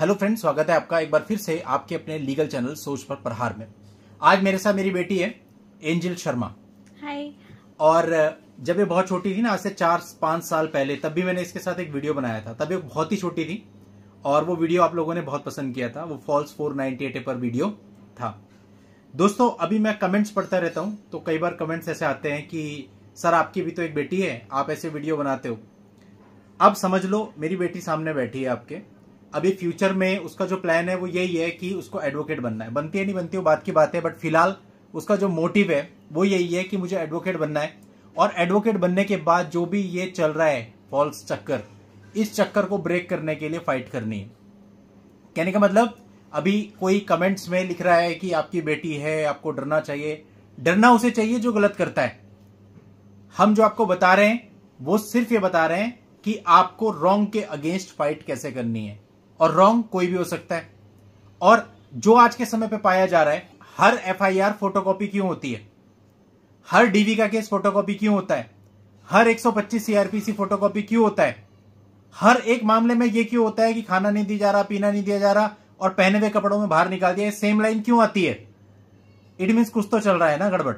hello friend स्वागत है आपका एक बार फिर से आपके अपने लीगल चैनल सोच पर प्रहार में आज मेरे साथ मेरी बेटी है एंजिल शर्मा हाय और जब ये बहुत छोटी थी ना आज से चार पांच साल पहले तब भी मैंने इसके साथ एक वीडियो बनाया था तब ये बहुत ही छोटी थी और वो वीडियो आप लोगों ने बहुत पसंद किया था वो फॉल्स फोर नाइनटी पर वीडियो था दोस्तों अभी मैं कमेंट्स पढ़ता रहता हूँ तो कई बार कमेंट्स ऐसे आते हैं कि सर आपकी भी तो एक बेटी है आप ऐसे वीडियो बनाते हो अब समझ लो मेरी बेटी सामने बैठी है आपके अभी फ्यूचर में उसका जो प्लान है वो यही है कि उसको एडवोकेट बनना है बनती है नहीं बनती वो बात की बात है बट फिलहाल उसका जो मोटिव है वो यही है कि मुझे एडवोकेट बनना है और एडवोकेट बनने के बाद जो भी ये चल रहा है फॉल्स चक्कर इस चक्कर को ब्रेक करने के लिए फाइट करनी है कहने का मतलब अभी कोई कमेंट्स में लिख रहा है कि आपकी बेटी है आपको डरना चाहिए डरना उसे चाहिए जो गलत करता है हम जो आपको बता रहे हैं वो सिर्फ ये बता रहे हैं कि आपको रॉन्ग के अगेंस्ट फाइट कैसे करनी है और रॉन्ग कोई भी हो सकता है और जो आज के समय पे पाया जा रहा है हर एफआईआर फोटोकॉपी क्यों होती है हर डीवी का केस फोटोकॉपी क्यों होता है हर 125 सीआरपीसी फोटोकॉपी क्यों होता है हर एक मामले में ये क्यों होता है कि खाना नहीं दिया जा रहा पीना नहीं दिया जा रहा और पहने हुए कपड़ों में बाहर निकाल दिया सेम लाइन क्यों आती है इट मीन कुछ तो चल रहा है ना गड़बड़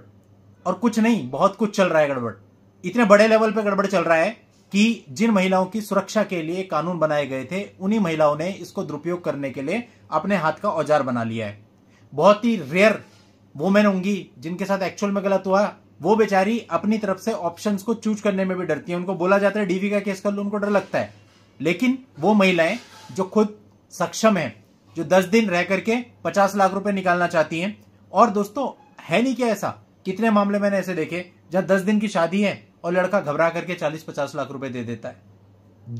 और कुछ नहीं बहुत कुछ चल रहा है गड़बड़ इतने बड़े लेवल पे गड़बड़ चल रहा है कि जिन महिलाओं की सुरक्षा के लिए कानून बनाए गए थे उन्हीं महिलाओं ने इसको दुरुपयोग करने के लिए अपने हाथ का औजार बना लिया है बहुत ही रेयर वोमेन होंगी जिनके साथ एक्चुअल में गलत हुआ वो बेचारी अपनी तरफ से ऑप्शंस को चूज करने में भी डरती है उनको बोला जाता है डीवी का केस कर लो उनको डर लगता है लेकिन वो महिलाएं जो खुद सक्षम है जो दस दिन रह करके पचास लाख रुपए निकालना चाहती हैं और दोस्तों है नहीं क्या ऐसा कितने मामले मैंने ऐसे देखे जहां दस दिन की शादी है और लड़का घबरा करके चालीस पचास लाख रुपए दे देता है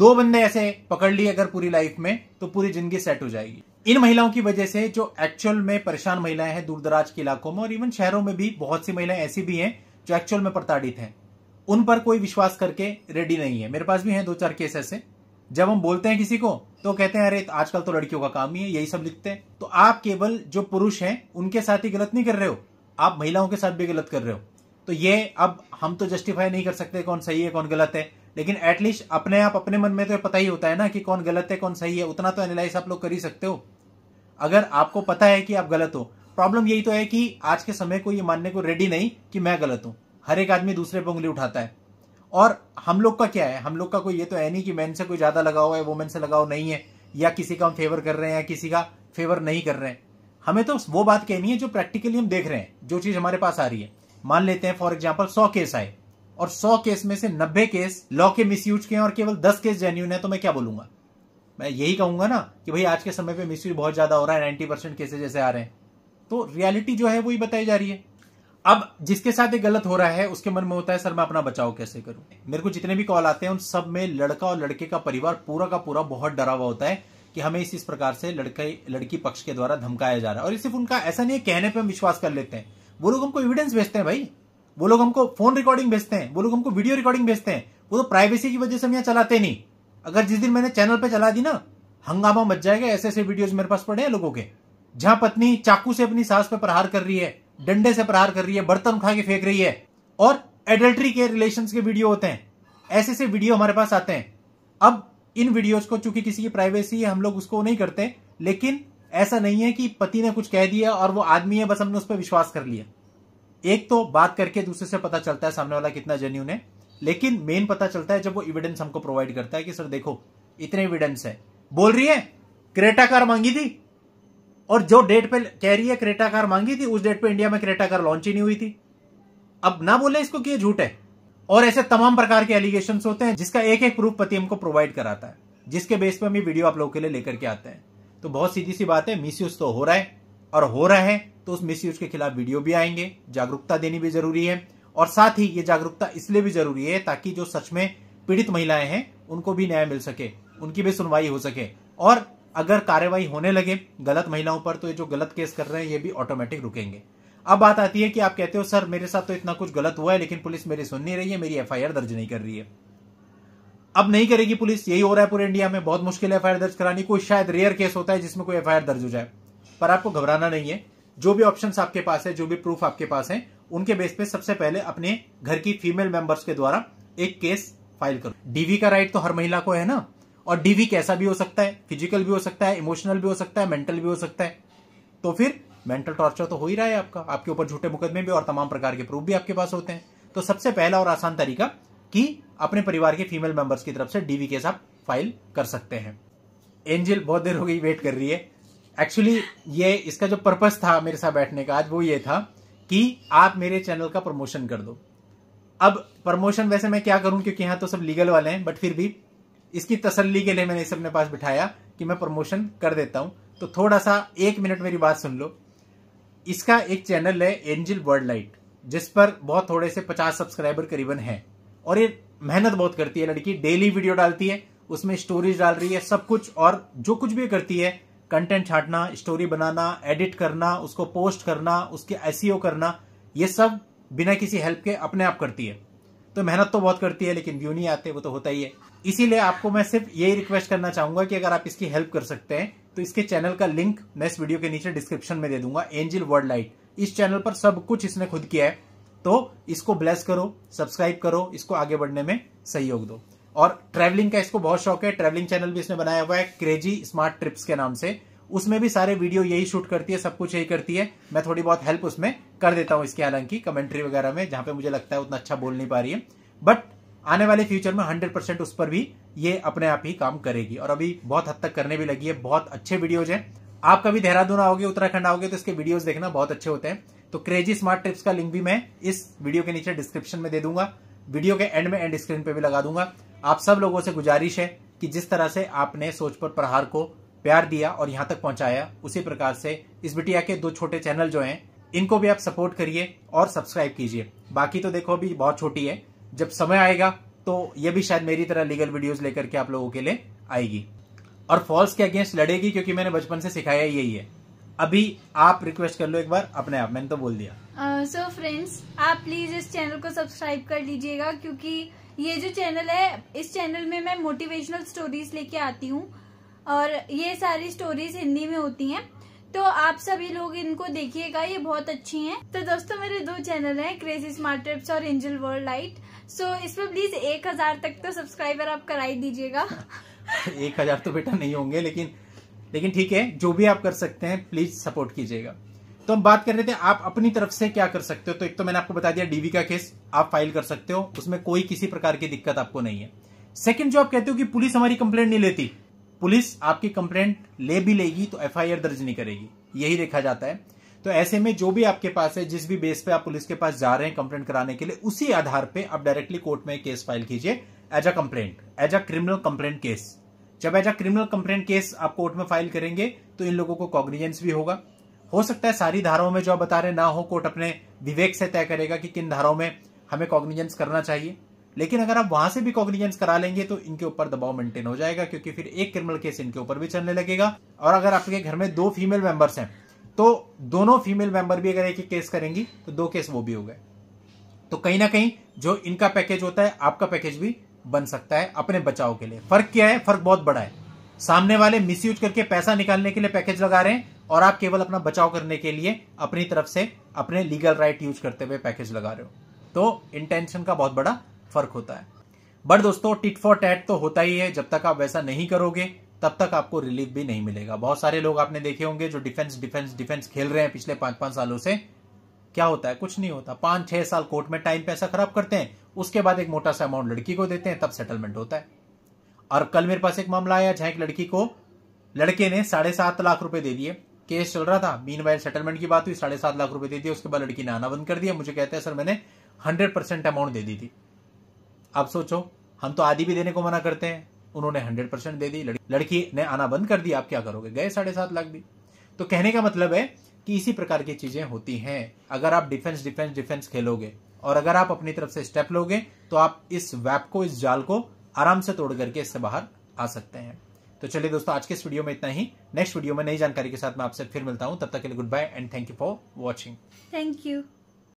दो बंदे ऐसे पकड़ लिए अगर पूरी लाइफ में तो पूरी जिंदगी सेट हो जाएगी इन महिलाओं की वजह से जो एक्चुअल में परेशान महिलाएं हैं दूरदराज के इलाकों में और इवन शहरों में भी बहुत सी महिलाएं ऐसी भी हैं जो एक्चुअल में प्रताड़ित हैं उन पर कोई विश्वास करके रेडी नहीं है मेरे पास भी हैं दो चार केस ऐसे जब हम बोलते हैं किसी को तो कहते हैं अरे आजकल तो लड़कियों का काम ही है यही सब लिखते हैं तो आप केवल जो पुरुष हैं उनके साथ ही गलत नहीं कर रहे हो आप महिलाओं के साथ भी गलत कर रहे हो तो ये अब हम तो जस्टिफाई नहीं कर सकते कौन सही है कौन गलत है लेकिन एटलीस्ट अपने आप अपने मन में तो पता ही होता है ना कि कौन गलत है कौन सही है उतना तो एनालाइज आप लोग कर ही सकते हो अगर आपको पता है कि आप गलत हो प्रॉब्लम यही तो है कि आज के समय को ये मानने को रेडी नहीं कि मैं गलत हूं हर एक आदमी दूसरे पर उंगली उठाता है और हम लोग का क्या है हम लोग का कोई ये तो है नहीं कि मैन से कोई ज्यादा लगाव है मैन से लगाव नहीं है या किसी का हम फेवर कर रहे हैं या किसी का फेवर नहीं कर रहे हैं हमें तो वो बात कहनी है जो प्रैक्टिकली हम देख रहे हैं जो चीज हमारे पास आ रही है मान लेते हैं फॉर एग्जाम्पल सौ केस आए और सौ केस में से नब्बे केस लॉ के मिस के हैं और केवल दस केस जेन्यून है तो मैं क्या बोलूंगा मैं यही कहूंगा ना कि भाई आज के समय पे मिस बहुत ज्यादा हो रहा है नाइन्टी परसेंट केसेज जैसे आ रहे हैं तो रियलिटी जो है वो ही बताई जा रही है अब जिसके साथ ये गलत हो रहा है उसके मन में होता है सर मैं अपना बचाव कैसे करूं मेरे को जितने भी कॉल आते हैं उन सब में लड़का और लड़के का परिवार पूरा का पूरा बहुत डरा हुआ होता है कि हमें इस इस प्रकार से लड़के लड़की पक्ष के द्वारा धमकाया जा रहा है और ये सिर्फ उनका ऐसा नहीं है कहने पर हम विश्वास कर लेते हैं वो लोग हमको एविडेंस भेजते हैं भाई वो लोग हमको फोन रिकॉर्डिंग भेजते हैं वो लोग हमको वीडियो रिकॉर्डिंग भेजते हैं वो तो प्राइवेसी की वजह से हम यहाँ चलाते नहीं अगर जिस दिन मैंने चैनल पर चला दी ना हंगामा मच जाएगा ऐसे ऐसे वीडियोज मेरे पास पड़े हैं लोगों के जहां पत्नी चाकू से अपनी सास पे प्रहार कर रही है डंडे से प्रहार कर रही है बर्तन उठा के फेंक रही है और एडल्ट्री के रिलेशन के वीडियो होते हैं ऐसे ऐसे वीडियो हमारे पास आते हैं अब इन वीडियोज को चूंकि किसी की प्राइवेसी है हम लोग उसको नहीं करते लेकिन ऐसा नहीं है कि पति ने कुछ कह दिया और वो आदमी है बस हमने उस पर विश्वास कर लिया एक तो बात करके दूसरे से पता चलता है सामने वाला कितना जेन्यून है लेकिन मेन पता चलता है जब वो इविडेंस हमको प्रोवाइड करता है कि सर देखो इतने इविडेंस है बोल रही है क्रेटा कार मांगी थी और जो डेट पे कह रही है क्रेटा कार मांगी थी उस डेट पे इंडिया में क्रेटा कार लॉन्च ही नहीं हुई थी अब ना बोले इसको कि ये झूठ है और ऐसे तमाम प्रकार के एलिगेशन होते हैं जिसका एक एक प्रूफ पति हमको प्रोवाइड कराता है जिसके बेस पे हम ये वीडियो आप लोगों के लिए लेकर के आते हैं तो बहुत सीधी सी बात है मिस तो हो रहा है और हो रहा है तो उस मिस के खिलाफ वीडियो भी आएंगे जागरूकता देनी भी जरूरी है और साथ ही ये जागरूकता इसलिए भी जरूरी है ताकि जो सच में पीड़ित महिलाएं हैं उनको भी न्याय मिल सके उनकी भी सुनवाई हो सके और अगर कार्यवाही होने लगे गलत महिलाओं पर तो ये जो गलत केस कर रहे हैं ये भी ऑटोमेटिक रुकेंगे अब बात आती है कि आप कहते हो सर मेरे साथ तो इतना कुछ गलत हुआ है लेकिन पुलिस मेरी सुन नहीं रही है मेरी एफआईआर दर्ज नहीं कर रही है अब नहीं करेगी पुलिस यही हो रहा है पूरे इंडिया में बहुत मुश्किल है एफ दर्ज करानी कोई शायद रेयर केस होता है जिसमें कोई एफ दर्ज हो जाए पर आपको घबराना नहीं है जो भी ऑप्शन आपके पास है जो भी प्रूफ आपके पास है उनके बेस पे सबसे पहले अपने घर की फीमेल मेंबर्स के द्वारा एक केस फाइल करो डीवी का राइट तो हर महिला को है ना और डीवी कैसा भी हो सकता है फिजिकल भी हो सकता है इमोशनल भी हो सकता है मेंटल भी हो सकता है तो फिर मेंटल टॉर्चर तो हो ही रहा है आपका आपके ऊपर झूठे मुकदमे भी और तमाम प्रकार के प्रूफ भी आपके पास होते हैं तो सबसे पहला और आसान तरीका कि अपने परिवार के फीमेल मेंबर्स की तरफ से डीवी केस आप फाइल कर सकते हैं एंजल बहुत देर हो गई वेट कर रही है एक्चुअली ये इसका जो पर्पज था मेरे साथ बैठने का आज वो ये था कि आप मेरे चैनल का प्रमोशन कर दो अब प्रमोशन वैसे मैं क्या करूं क्योंकि यहां तो सब लीगल वाले हैं बट फिर भी इसकी तसल्ली के लिए मैंने इसे अपने पास बिठाया कि मैं प्रमोशन कर देता हूं तो थोड़ा सा एक मिनट मेरी बात सुन लो इसका एक चैनल है एंजिल वर्ल्ड लाइट जिस पर बहुत थोड़े से पचास सब्सक्राइबर करीबन हैं और ये मेहनत बहुत करती है लड़की डेली वीडियो डालती है उसमें स्टोरीज डाल रही है सब कुछ और जो कुछ भी करती है कंटेंट छाटना स्टोरी बनाना एडिट करना उसको पोस्ट करना उसके एस e करना ये सब बिना किसी हेल्प के अपने आप करती है तो मेहनत तो बहुत करती है लेकिन व्यू नहीं आते वो तो होता ही है इसीलिए आपको मैं सिर्फ यही रिक्वेस्ट करना चाहूंगा कि अगर आप इसकी हेल्प कर सकते हैं तो इसके चैनल का लिंक मैं इस वीडियो के नीचे डिस्क्रिप्शन में दे दूंगा एंजिल वर्ल्ड लाइट इस चैनल पर सब कुछ इसने खुद किया है तो इसको ब्लेस करो सब्सक्राइब करो इसको आगे बढ़ने में सहयोग दो और ट्रैवलिंग का इसको बहुत शौक है ट्रैवलिंग चैनल भी इसने बनाया हुआ है क्रेजी स्मार्ट ट्रिप्स के नाम से उसमें भी सारे वीडियो यही शूट करती है सब कुछ यही करती है मैं थोड़ी बहुत हेल्प उसमें कर देता हूं इसके हालांकि कमेंट्री वगैरह में जहां पे मुझे लगता है उतना अच्छा बोल नहीं पा रही है बट आने वाले फ्यूचर में हंड्रेड उस पर भी ये अपने आप ही काम करेगी और अभी बहुत हद तक करने भी लगी है बहुत अच्छे वीडियोज हैं आप कभी देहरादून आओगे उत्तराखंड आओगे तो इसके वीडियोज देखना बहुत अच्छे होते हैं तो क्रेजी स्मार्ट ट्रिप्स का लिंक भी मैं इस वीडियो के नीचे डिस्क्रिप्शन में दे दूंगा वीडियो के एंड में एंड स्क्रीन पे भी लगा दूंगा आप सब लोगों से गुजारिश है कि जिस तरह से आपने सोच पर प्रहार को प्यार दिया और यहां तक पहुंचाया उसी प्रकार से इस बिटिया के दो छोटे चैनल जो हैं इनको भी आप सपोर्ट करिए और सब्सक्राइब कीजिए बाकी तो देखो अभी बहुत छोटी है जब समय आएगा तो ये भी शायद मेरी तरह लीगल वीडियोस लेकर के आप लोगों के लिए आएगी और फॉल्स के अगेंस्ट लड़ेगी क्योंकि मैंने बचपन से सिखाया यही है अभी आप रिक्वेस्ट कर लो एक बार अपने आप मैंने तो बोल दिया सो uh, फ्रेंड्स so आप प्लीज इस चैनल को सब्सक्राइब कर लीजिएगा क्योंकि ये जो चैनल है इस चैनल में मैं मोटिवेशनल स्टोरीज लेके आती हूँ और ये सारी स्टोरीज हिंदी में होती हैं तो आप सभी लोग इनको देखिएगा ये बहुत अच्छी हैं तो दोस्तों मेरे दो चैनल हैं क्रेजी स्मार्ट ट्रिप्स और एंजल वर्ल्ड लाइट सो इसमें प्लीज एक हजार तक तो सब्सक्राइबर आप कराई दीजिएगा एक हजार तो बेटा नहीं होंगे लेकिन लेकिन ठीक है जो भी आप कर सकते हैं प्लीज सपोर्ट कीजिएगा तो हम बात कर रहे थे आप अपनी तरफ से क्या कर सकते हो तो एक तो मैंने आपको बता दिया डीवी का केस आप फाइल कर सकते हो उसमें कोई किसी प्रकार की दिक्कत आपको नहीं है सेकंड जो आप कहते हो कि पुलिस हमारी कंप्लेंट नहीं लेती पुलिस आपकी कंप्लेंट ले भी लेगी तो एफआईआर दर्ज नहीं करेगी यही देखा जाता है तो ऐसे में जो भी आपके पास है जिस भी बेस पे आप पुलिस के पास जा रहे हैं कंप्लेंट कराने के लिए उसी आधार पर आप डायरेक्टली कोर्ट में केस फाइल कीजिए as a complaint as a criminal complaint case जब एज क्रिमिनल कंप्लेन केस आप कोर्ट में फाइल करेंगे तो इन लोगों को कॉग्निजेंस भी होगा हो सकता है सारी धाराओं में जो आप बता रहे ना हो कोर्ट अपने विवेक से तय करेगा कि किन धाराओं में हमें कॉग्निजेंस करना चाहिए लेकिन अगर आप वहां से भी कॉग्निजेंस करा लेंगे तो इनके ऊपर दबाव मेंटेन हो जाएगा क्योंकि फिर एक क्रिमिनल केस इनके ऊपर भी चलने लगेगा और अगर आपके घर में दो फीमेल मेंबर्स हैं तो दोनों फीमेल मेंबर भी अगर एक ही केस करेंगी तो दो केस वो भी हो गए तो कहीं ना कहीं जो इनका पैकेज होता है आपका पैकेज भी बन सकता है अपने बचाव के लिए फर्क क्या है फर्क बहुत बड़ा है सामने वाले मिस करके पैसा निकालने के लिए पैकेज लगा रहे हैं और आप केवल अपना बचाव करने के लिए अपनी तरफ से अपने लीगल राइट यूज करते हुए पैकेज लगा रहे हो तो इंटेंशन का बहुत बड़ा फर्क होता है बट दोस्तों टिट फॉर टैट तो होता ही है जब तक आप वैसा नहीं करोगे तब तक आपको रिलीफ भी नहीं मिलेगा बहुत सारे लोग आपने देखे होंगे जो डिफेंस डिफेंस डिफेंस खेल रहे हैं पिछले पांच पांच सालों से क्या होता है कुछ नहीं होता पांच छह साल कोर्ट में टाइम पैसा खराब करते हैं उसके बाद एक मोटा सा अमाउंट लड़की को देते हैं तब सेटलमेंट होता है और कल मेरे पास एक मामला आया जहां एक लड़की को लड़के ने साढ़े सात लाख रुपए दे दिए केस चल रहा था मीन वाइल सेटलमेंट की बात हुई साढ़े सात लाख रुपए दे दिए उसके बाद लड़की ने आना बंद कर दिया मुझे कहते हैं सर मैंने हंड्रेड परसेंट अमाउंट दे दी थी आप सोचो हम तो आदि भी देने को मना करते हैं उन्होंने हंड्रेड परसेंट दे दी लड़की ने आना बंद कर दिया आप क्या करोगे गए साढ़े सात लाख भी तो कहने का मतलब है कि इसी प्रकार की चीजें होती हैं अगर आप डिफेंस डिफेंस डिफेंस खेलोगे और अगर आप अपनी तरफ से स्टेप लोगे तो आप इस वैप को इस जाल को आराम से तोड़ करके इससे बाहर आ सकते हैं तो चलिए दोस्तों आज के इस वीडियो में इतना ही नेक्स्ट वीडियो में नई जानकारी के साथ मैं आपसे फिर मिलता हूं तब तक के लिए goodbye and thank you for watching thank you